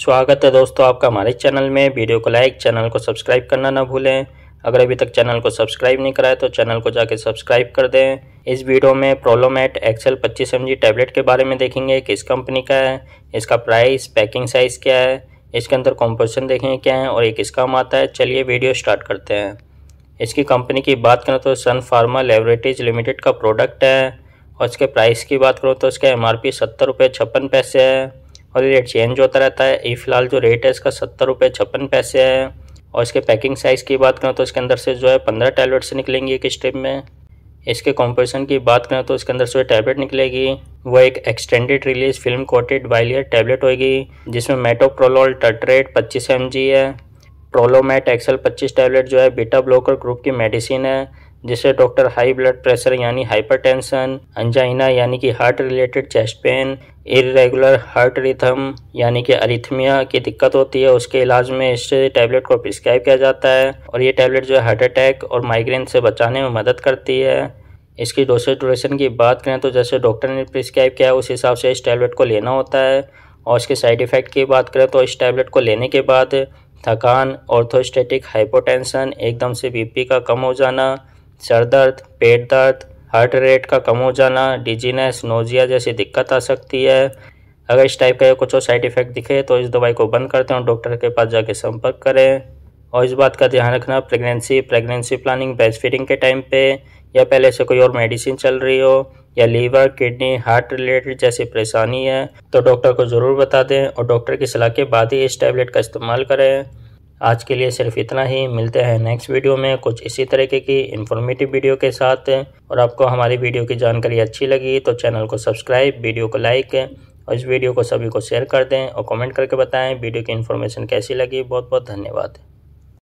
स्वागत है दोस्तों आपका हमारे चैनल में वीडियो को लाइक चैनल को सब्सक्राइब करना ना भूलें अगर अभी तक चैनल को सब्सक्राइब नहीं कराए तो चैनल को जाके सब्सक्राइब कर दें इस वीडियो में प्रोलोमेट एक्सेल 25 एम टैबलेट के बारे में देखेंगे किस कंपनी का है इसका प्राइस पैकिंग साइज़ क्या है इसके अंदर कॉम्पोजिशन देखेंगे क्या है और ये किस काम आता है चलिए वीडियो स्टार्ट करते हैं इसकी कंपनी की बात करें तो सन फार्मा लेबोरेटरीज लिमिटेड का प्रोडक्ट है और इसके प्राइस की बात करो तो इसका एम आर पी सत्तर रुपये छप्पन पैसे है और ये रेट चेंज होता रहता है ये फ़िलहाल जो रेट है इसका सत्तर रुपये छप्पन पैसे है और इसके पैकिंग साइज़ की बात करें तो इसके अंदर से जो है पंद्रह टैबलेट से निकलेंगी एक स्टेप में इसके कॉम्पोजिशन की बात करें तो इसके अंदर से टैबलेट निकलेगी वो एक extended release film coated bilayer tablet होगी जिसमें मेटोप्रोलोल टटरेट पच्चीस एम है प्रोलोमेट एक्सल पच्चीस टैबलेट जो है बीटा ब्लॉकर ग्रुप की मेडिसिन है जैसे डॉक्टर हाई ब्लड प्रेशर यानी हाइपरटेंशन, अंजाइना यानी कि heart related chest pain irregular heart rhythm यानी कि अरिथमिया की दिक्कत होती है उसके इलाज में इस टैबलेट को प्रिस्क्राइब किया जाता है और ये टैबलेट जो है हार्ट अटैक और माइग्रेन से बचाने में मदद करती है इसकी डोसेज ड्यूरेशन की बात करें तो जैसे डॉक्टर ने प्रिस्क्राइब किया है उस हिसाब से इस टैबलेट को लेना होता है और इसके साइड इफ़ेक्ट की बात करें तो इस टैबलेट को लेने के बाद थकान ऑर्थोस्टेटिक हाइपोटेंशन एकदम से बीपी का कम हो जाना सर दर्द पेट दर्द हार्ट रेट का कम हो जाना डिजीनेस नोजिया जैसी दिक्कत आ सकती है अगर इस टाइप का कुछ और साइड इफेक्ट दिखे तो इस दवाई को बंद करते हैं डॉक्टर के पास जाके संपर्क करें और इस बात का ध्यान रखना pregnancy pregnancy planning best feeding के टाइम पे या पहले से कोई और मेडिसिन चल रही हो या लीवर किडनी हार्ट रिलेटेड जैसी परेशानी है तो डॉक्टर को ज़रूर बता दें और डॉक्टर की सलाह के बाद ही इस टैबलेट का इस्तेमाल करें आज के लिए सिर्फ इतना ही मिलते हैं नेक्स्ट वीडियो में कुछ इसी तरीके की इन्फॉर्मेटिव वीडियो के साथ और आपको हमारी वीडियो की जानकारी अच्छी लगी तो चैनल को सब्सक्राइब वीडियो को लाइक और इस वीडियो को सभी को शेयर कर दें और कमेंट करके बताएं वीडियो की इन्फॉर्मेशन कैसी लगी बहुत बहुत धन्यवाद